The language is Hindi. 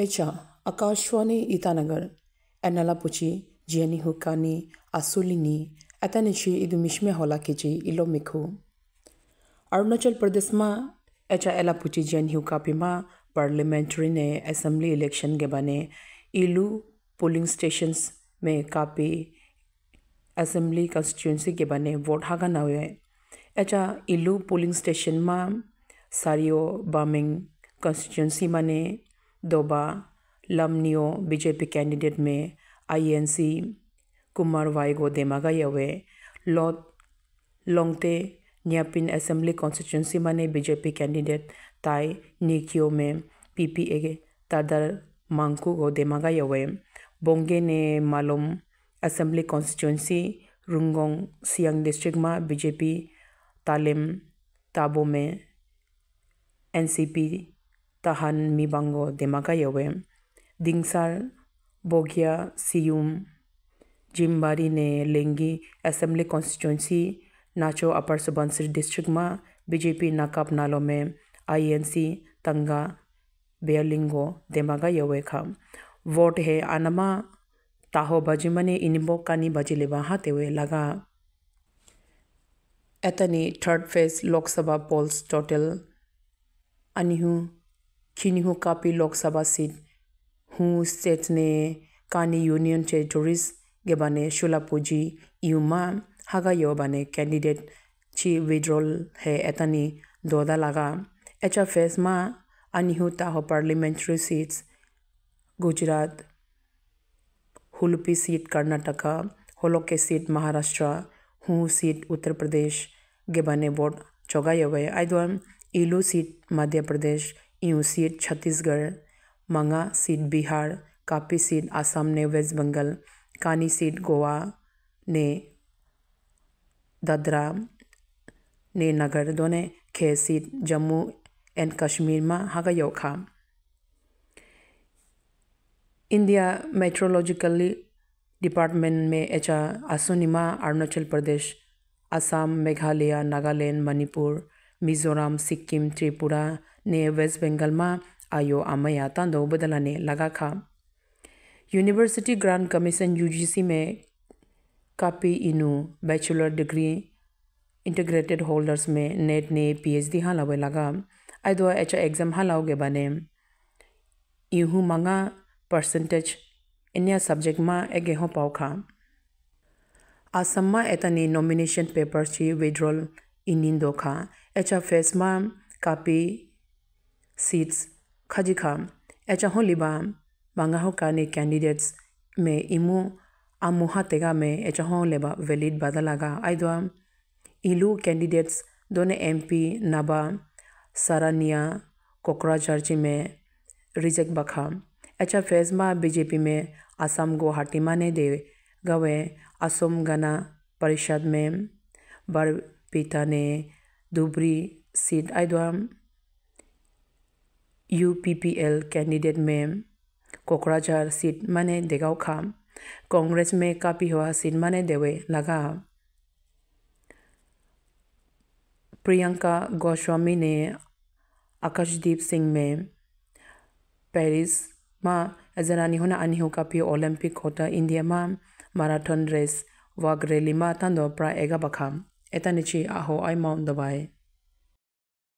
Akashvani Echa Akashwani Itanagar enalapuchi jieni hukani asulini atanichi idumishme hola इलो ilomikhu अरुणाचल प्रदेश मा एचा एलापुची जेन पिमा पार्लियामेंट्री ने असेंबली इलेक्शन के बने इलू पोलिंग स्टेशंस में कापी असेंबली कंस्टिट्यूंसी के बने वोट हागन हुए एचा इलू पोलिंग स्टेशन मा सारियो बामिंग कंस्टिट्यूंसी माने दोबा लमनियो बीजेपी कैंडिडेट में आईएनसी कुमार वाइगो देमागा यवे लॉट लोंगते न्यापिन असेंबली कॉन्स्टिट्यूंसी माने बीजेपी कैंडिडेट ताई निकियो में पीपीए के तादर मांगकू गो देमागा यवे बोंगे ने मालूम assembly constituency Rumgong Siang district में बीजेपी तालिम ताबो में एनसीपी मीबांगो mibango demakayowe, dingsar bogia sium, जिम्बारी ने लेंगी assembly constituency Nacho upper Subansiri district में बीजेपी नाकाप नालों में आईएनसी तंगा बेयलिंगो देमागा यवे खा वोट है आनमा ताहो बजिमने इनबो कानी बजिले हाते तेवे लगा एतनी third phase Lok Sabha polls total अनहू खीनी हूँ कापी लोकसभा सीट हूँ स्टेट ने कानी यूनियन टेरिटोरीज के बने शुलापूजी यूमा हगा यो बने कैंडिडेट ची विड्रोल है एतनी दोदा लगा एचा फेस मा अनिहू ताहो पार्लियामेंट्री सीट्स गुजरात हुलपी सीट कर्नाटका होलोके सीट महाराष्ट्र हूँ सीट उत्तर प्रदेश के बने वोट चौगा यो आई दो इलू सीट मध्य प्रदेश यू सीट छत्तीसगढ़ मंगा सीट बिहार कापी सीट आसाम ने वेस्ट बंगाल कानी सीट गोवा ने दादरा ने नगर दोने खे सीट जम्मू एंड कश्मीर में हागा योखा इंडिया मेट्रोलॉजिकली डिपार्टमेंट में एचा आसोनिमा अरुणाचल प्रदेश आसाम मेघालय नागालैंड मणिपुर मिजोरम सिक्किम त्रिपुरा ने वेस्ट बेंगल में आयो आमया આતાંદો बदलाने लगा खा यूनिवर्सिटी ग्रांट कमीशन यूजीसी में कापी इनू बैचलर डिग्री इंटीग्रेटेड होल्डर्स में नेट ने पीएचडी हाँ लावे लगा आदो एच एग्जाम हाँ लाओगे बने इहू मंगा परसेंटेज इन सब्जेक्ट में एगे हो पाओ खा आसम में एतनी नॉमिनेशन पेपर ची विड्रॉल इनिंदो खा एच फेस में कापी सीट्स खजिखाम एचाह लिबाम बांगाह काने कैंडिडेट्स में इमो आमोहा तेगा में एचाह लेबा वैलिड बदल लगा आयदवा इलू कैंडिडेट्स दोने पी नबा सरानिया कोकराझारची में रिजेक्ट बखा एचा फेजमा बीजेपी में असम गुवाहाटी माने दे गवे असोम गना परिषद में बरपिता ने धुबरी सीट आयदवा U P P L candidate में कोकराझार सीट माने देगावखा कांग्रेस में हुआ सीट माने देवे लगा प्रियंका गोस्वामी ने आकाशदीप सिंह में पेरिस मा जनानी होना अनी हो कापी ओलंपिक होता इंडिया मा मैराथन रेस वाग रैली मा तंदो प्राय एगा बखाम एतानिची आहो आई माउंट दबाए